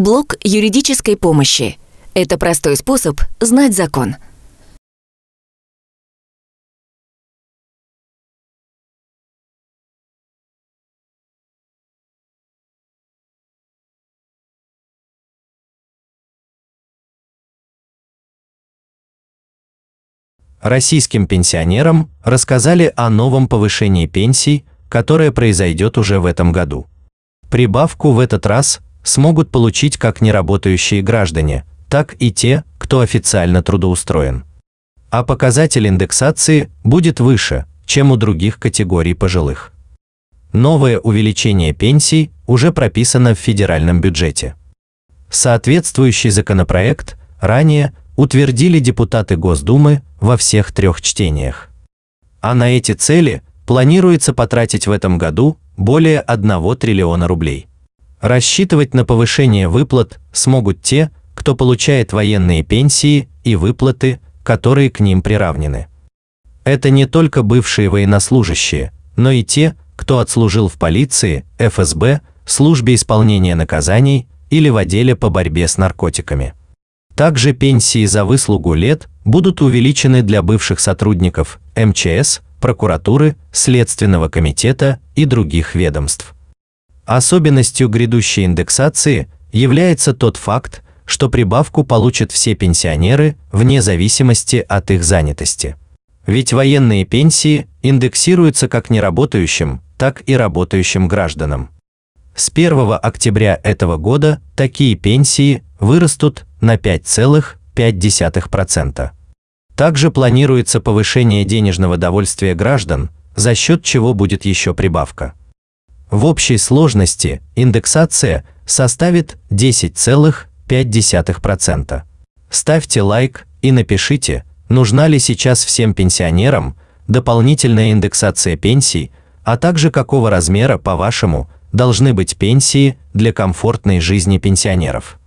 Блок юридической помощи. Это простой способ знать закон. российским пенсионерам рассказали о новом повышении пенсий, которое произойдет уже в этом году. Прибавку в этот раз смогут получить как неработающие граждане, так и те, кто официально трудоустроен. А показатель индексации будет выше, чем у других категорий пожилых. Новое увеличение пенсий уже прописано в федеральном бюджете. Соответствующий законопроект ранее утвердили депутаты Госдумы во всех трех чтениях. А на эти цели планируется потратить в этом году более 1 триллиона рублей. Рассчитывать на повышение выплат смогут те, кто получает военные пенсии и выплаты, которые к ним приравнены. Это не только бывшие военнослужащие, но и те, кто отслужил в полиции, ФСБ, службе исполнения наказаний или в отделе по борьбе с наркотиками. Также пенсии за выслугу лет будут увеличены для бывших сотрудников МЧС, прокуратуры, Следственного комитета и других ведомств. Особенностью грядущей индексации является тот факт, что прибавку получат все пенсионеры вне зависимости от их занятости. Ведь военные пенсии индексируются как неработающим, так и работающим гражданам. С 1 октября этого года такие пенсии вырастут на 5,5%. Также планируется повышение денежного довольствия граждан, за счет чего будет еще прибавка. В общей сложности индексация составит 10,5%. Ставьте лайк и напишите, нужна ли сейчас всем пенсионерам дополнительная индексация пенсий, а также какого размера, по-вашему, должны быть пенсии для комфортной жизни пенсионеров.